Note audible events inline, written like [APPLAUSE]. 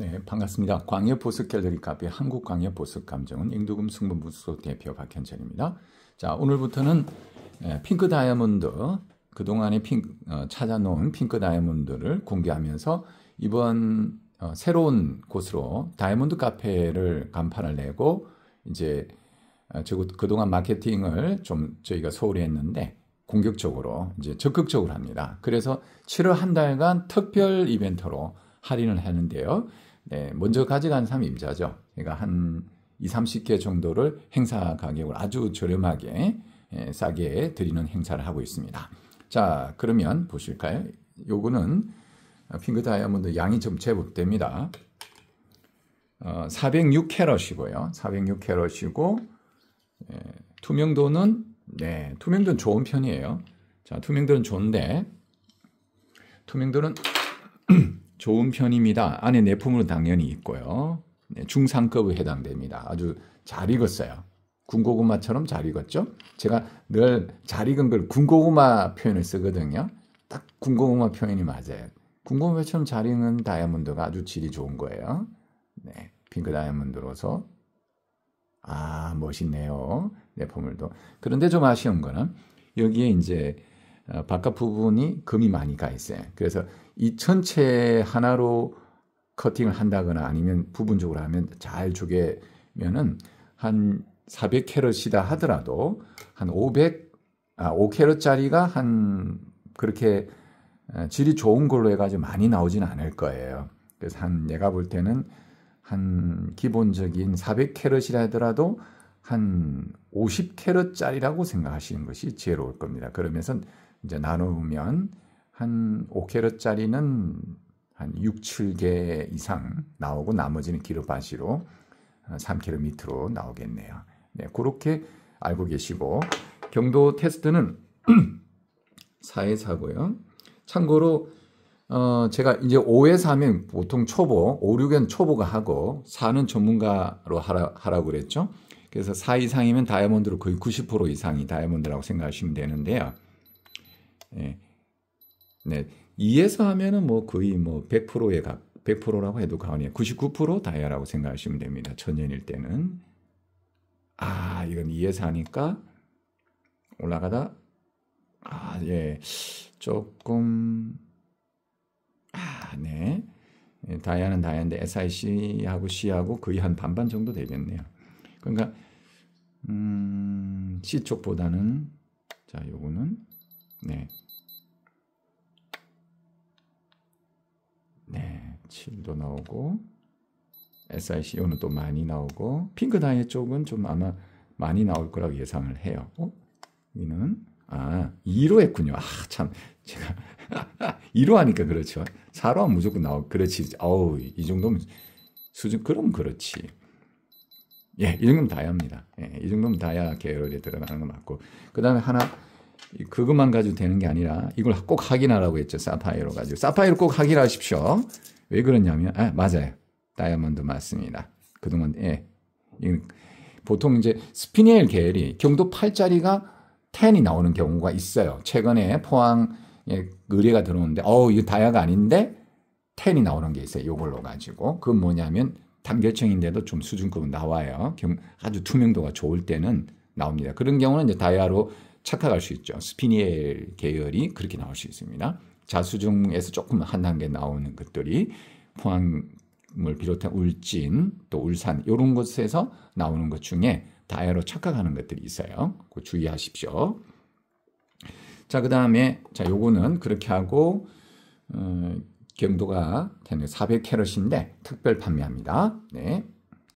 네, 반갑습니다. 광역 보석 갤러리 카페 한국 광역 보석 감정은 인도금 승분부소 대표 박현철입니다. 자, 오늘부터는 핑크 다이아몬드 그동안에 핑크, 어, 찾아놓은 핑크 다이아몬드를 공개하면서 이번 어, 새로운 곳으로 다이아몬드 카페를 간판을 내고 이제 어, 저, 그동안 마케팅을 좀 저희가 소홀히 했는데 공격적으로 이제 적극적으로 합니다. 그래서 7월 한 달간 특별 이벤트로 할인을 하는데요. 네, 먼저 가져간 사람이 임자죠. 그러니까 한 2, 30개 정도를 행사 가격을 아주 저렴하게 예, 싸게 드리는 행사를 하고 있습니다. 자, 그러면 보실까요? 요거는 핑크 다이아몬드 양이 좀 제법 됩니다. 어, 406캐럿이고요. 406캐럿이고 예, 투명도는 네, 투명도는 좋은 편이에요. 자, 투명도는 좋은데 투명도는 [CLEARS THROAT] 좋은 편입니다. 안에 내품으로 당연히 있고요. 네, 중상급에 해당됩니다. 아주 잘 익었어요. 군고구마처럼 잘 익었죠? 제가 늘 잘 익은 걸 군고구마 표현을 쓰거든요. 딱 군고구마 표현이 맞아요. 군고구마처럼 잘 익은 다이아몬드가 아주 질이 좋은 거예요. 네, 핑크 다이아몬드로서 아 멋있네요. 내품을도 그런데 좀 아쉬운 거는 여기에 이제 어, 바깥 부분이 금이 많이 가 있어요. 그래서 이 전체 하나로 커팅을 한다거나 아니면 부분적으로 하면 잘 쪼개면은 한 400캐럿이다 하더라도 한 500, 아, 5캐럿짜리가 한 그렇게 어, 질이 좋은 걸로 해가지고 많이 나오진 않을 거예요. 그래서 한 내가 볼 때는 한 기본적인 400캐럿이라 하더라도 한 50캐럿짜리라고 생각하시는 것이 지혜로울 겁니다. 그러면서 이제 나누면 한 5캐럿짜리는 한 6, 7개 이상 나오고 나머지는 기로바이로 3캐럿 밑으로 나오겠네요. 네, 그렇게 알고 계시고 경도 테스트는 4회사고요 [CLEARS THROAT] 참고로 어, 제가 이제 5회사면 보통 초보, 5, 6회는 초보가 하고 4는 전문가로 하라, 하라고 그랬죠. 그래서 4 이상이면 다이아몬드로 거의 90% 이상이 다이아몬드라고 생각하시면 되는데요. 예. 네. 2에서 하면은 뭐 거의 뭐 100%에 가, 100%라고 해도 가언이에요99% 다이아라고 생각하시면 됩니다. 천년일 때는. 아, 이건 2에서 하니까 올라가다 아, 예. 조금 아, 네. 예, 다이아는 다이아인데 SIC하고 C하고 거의 한 반반 정도 되겠네요. 그러니까 음, C쪽보다는 자, 요거는 네. 네, 7도 나오고 SICO는 또 많이 나오고 핑크 다이 쪽은 좀 아마 많이 나올 거라고 예상을 해요. 어? 여는 아, 2로 했군요. 아, 참. 제가 2로 [LAUGHS] 하니까 그렇죠. 4로 하면 무조건 나오. 그렇지. 어우, 이 정도면 수준 그럼 그렇지. 예, 이 정도면 다야입니다. 예, 이 정도면 다야 계열에 들어가는 거 맞고. 그다음에 하나 그것만 가지고 되는 게 아니라 이걸 꼭 확인하라고 했죠. 사파이로 가지고. 사파이로 꼭 확인하십시오. 왜 그러냐면, 아, 맞아요. 다이아몬드 맞습니다. 그동안, 예. 보통 이제 스피니엘 계열이 경도 8짜리가 10이 나오는 경우가 있어요. 최근에 포항 의뢰가 들어오는데, 어우, 이거 다이아가 아닌데 10이 나오는 게 있어요. 이걸로 가지고. 그건 뭐냐면 단결청인데도 좀 수준급은 나와요. 아주 투명도가 좋을 때는 나옵니다. 그런 경우는 이제 다이아로 착각할 수 있죠. 스피니엘 계열이 그렇게 나올 수 있습니다. 자수중에서 조금 한 단계 나오는 것들이 포항을 비롯한 울진 또 울산 이런 곳에서 나오는 것 중에 다이아로 착각하는 것들이 있어요. 그 주의하십시오. 자, 그 다음에, 자, 요거는 그렇게 하고, 어, 경도가 400캐럿인데 특별 판매합니다. 네.